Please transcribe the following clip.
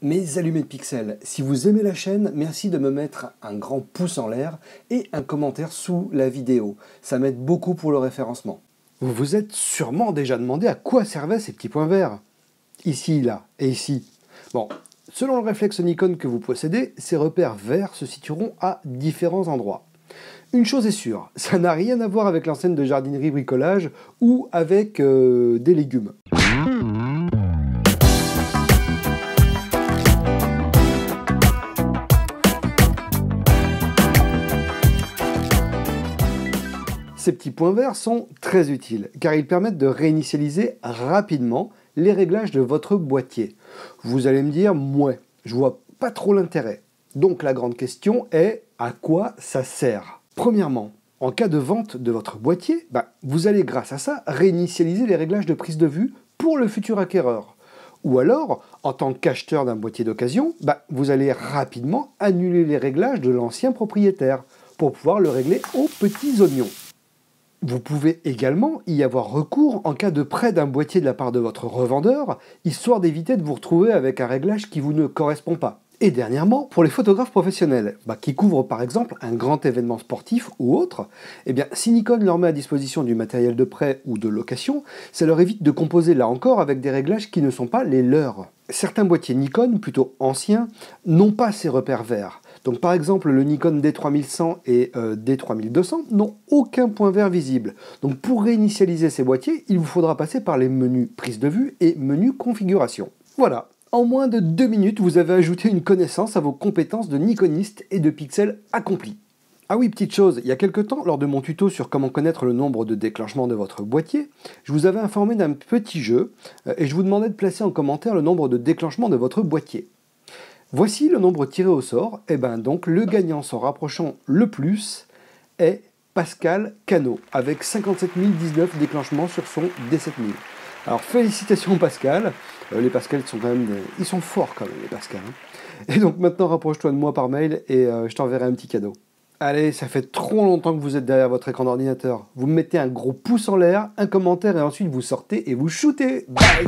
Mes allumés de pixels, si vous aimez la chaîne, merci de me mettre un grand pouce en l'air et un commentaire sous la vidéo. Ça m'aide beaucoup pour le référencement. Vous vous êtes sûrement déjà demandé à quoi servaient ces petits points verts. Ici, là et ici. Bon, selon le réflexe Nikon que vous possédez, ces repères verts se situeront à différents endroits. Une chose est sûre, ça n'a rien à voir avec l'enseigne de jardinerie bricolage ou avec euh, des légumes. ces petits points verts sont très utiles car ils permettent de réinitialiser rapidement les réglages de votre boîtier. Vous allez me dire, moi, je vois pas trop l'intérêt. Donc la grande question est à quoi ça sert Premièrement, en cas de vente de votre boîtier, bah, vous allez grâce à ça réinitialiser les réglages de prise de vue pour le futur acquéreur. Ou alors, en tant qu'acheteur d'un boîtier d'occasion, bah, vous allez rapidement annuler les réglages de l'ancien propriétaire pour pouvoir le régler aux petits oignons. Vous pouvez également y avoir recours en cas de prêt d'un boîtier de la part de votre revendeur, histoire d'éviter de vous retrouver avec un réglage qui vous ne correspond pas. Et dernièrement, pour les photographes professionnels, bah, qui couvrent par exemple un grand événement sportif ou autre, eh bien, si Nikon leur met à disposition du matériel de prêt ou de location, ça leur évite de composer là encore avec des réglages qui ne sont pas les leurs. Certains boîtiers Nikon, plutôt anciens, n'ont pas ces repères verts, donc par exemple, le Nikon D3100 et euh, D3200 n'ont aucun point vert visible. Donc pour réinitialiser ces boîtiers, il vous faudra passer par les menus prise de vue et menu configuration. Voilà, en moins de deux minutes, vous avez ajouté une connaissance à vos compétences de Nikoniste et de pixel accompli. Ah oui, petite chose, il y a quelques temps, lors de mon tuto sur comment connaître le nombre de déclenchements de votre boîtier, je vous avais informé d'un petit jeu euh, et je vous demandais de placer en commentaire le nombre de déclenchements de votre boîtier. Voici le nombre tiré au sort. Et eh ben donc le gagnant s'en rapprochant le plus est Pascal Cano avec 57 019 déclenchements sur son D7000. Alors félicitations Pascal. Euh, les Pascals sont quand même ils sont forts quand même les Pascal. Hein. Et donc maintenant rapproche-toi de moi par mail et euh, je t'enverrai un petit cadeau. Allez, ça fait trop longtemps que vous êtes derrière votre écran d'ordinateur. Vous mettez un gros pouce en l'air, un commentaire et ensuite vous sortez et vous shootez. Bye.